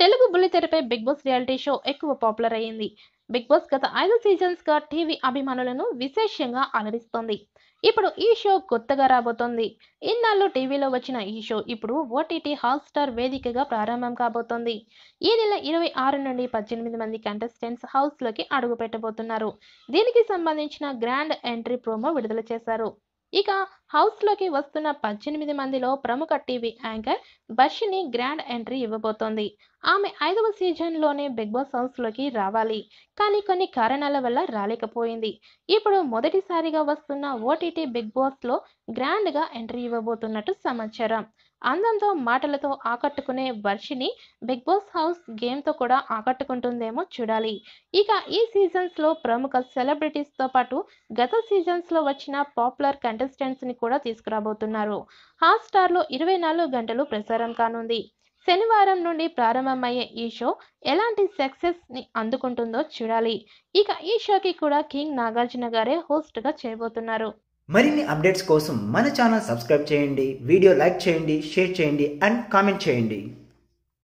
తెలుగు బుల్లితెరపై Bigg Boss reality show ఎక్కువ popular అయ్యింది బిగ్ బాస్ గత ఐదు సీజన్స్ గా టీవీ అభిమానులను విశేషంగా అలరిస్తోంది ఇప్పుడు ఈ షో కొత్తగా రాబోతోంది ఇన్నాళ్ళు టీవీలో వచ్చిన ఈ షో ఇప్పుడు ఓటీటీ హాల్ స్టార్ వేదికగా ప్రారంభం కాబోతోంది ఈ నెల ఇరవై ఆరు నుండి పద్దెనిమిది మంది కంటెస్టెంట్స్ హౌస్లోకి అడుగు పెట్టబోతున్నారు దీనికి సంబంధించిన గ్రాండ్ ఎంట్రీ ప్రోమో విడుదల చేశారు ఇక హౌస్లోకి వస్తున్న పద్దెనిమిది మందిలో ప్రముఖ టీవీ యాంకర్ బషిని గ్రాండ్ ఎంట్రీ ఇవ్వబోతోంది ఆమె ఐదవ సీజన్లోనే బిగ్ బాస్ హౌస్లోకి రావాలి కానీ కొన్ని కారణాల వల్ల రాలేకపోయింది ఇప్పుడు మొదటిసారిగా వస్తున్న ఓటీటీ బిగ్ బాస్లో గ్రాండ్గా ఎంట్రీ ఇవ్వబోతున్నట్టు సమాచారం అందంతో మాటలతో ఆకట్టుకునే వర్షిని బిగ్ బాస్ హౌస్ గేమ్తో కూడా ఆకట్టుకుంటుందేమో చూడాలి ఇక ఈ సీజన్స్లో ప్రముఖ సెలబ్రిటీస్తో పాటు గత సీజన్స్లో వచ్చిన పాపులర్ కంటెస్టెంట్స్ని కూడా తీసుకురాబోతున్నారు హాట్ స్టార్లో ఇరవై నాలుగు గంటలు ప్రసారం కానుంది శనివారం నుండి ప్రారంభమయ్యే ఈ షో ఎలాంటి సక్సెస్ని అందుకుంటుందో చూడాలి ఇక ఈ షోకి కూడా కింగ్ నాగార్జున గారే హోస్ట్గా చేయబోతున్నారు మరిన్ని అప్డేట్స్ కోసం మన ఛానల్ సబ్స్క్రైబ్ చేయండి వీడియో లైక్ చేయండి షేర్ చేయండి అండ్ కామెంట్ చేయండి